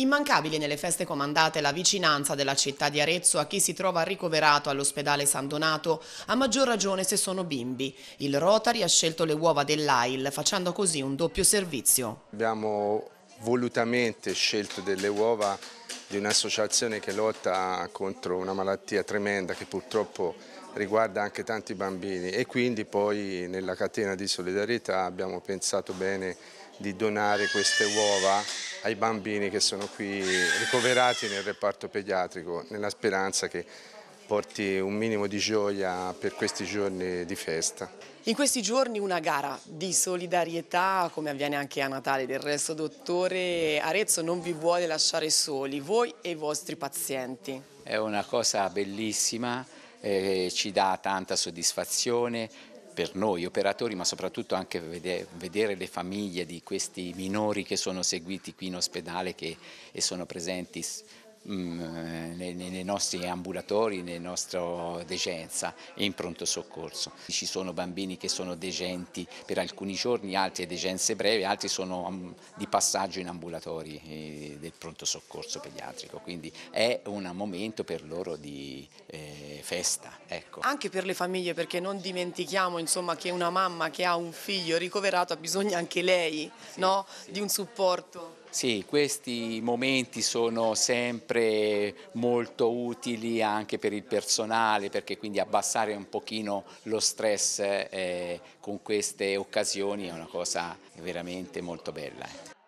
Immancabile nelle feste comandate la vicinanza della città di Arezzo a chi si trova ricoverato all'ospedale San Donato, a maggior ragione se sono bimbi. Il Rotary ha scelto le uova dell'AIL facendo così un doppio servizio. Abbiamo volutamente scelto delle uova di un'associazione che lotta contro una malattia tremenda che purtroppo riguarda anche tanti bambini e quindi poi nella catena di solidarietà abbiamo pensato bene di donare queste uova ai bambini che sono qui ricoverati nel reparto pediatrico nella speranza che porti un minimo di gioia per questi giorni di festa. In questi giorni una gara di solidarietà come avviene anche a Natale del resto dottore Arezzo non vi vuole lasciare soli voi e i vostri pazienti. È una cosa bellissima, eh, ci dà tanta soddisfazione, per noi operatori ma soprattutto anche vedere, le famiglie di questi minori che sono seguiti qui in ospedale che, e sono presenti Mm, nei, nostri ambulatori, nella nostra decenza e in pronto soccorso. Ci sono bambini che sono degenti per alcuni giorni, altri degenze brevi, altri sono mm, di passaggio in ambulatori eh, del pronto soccorso pediatrico, quindi è un momento per loro di, eh, festa. Ecco. Anche per le famiglie, perché non dimentichiamo insomma, che una mamma che ha un figlio ricoverato ha bisogno anche lei sì, no? sì. di un supporto. Sì, questi momenti sono sempre molto utili anche per il personale perché quindi abbassare un pochino lo stress eh, con queste occasioni è una cosa veramente molto bella. Eh.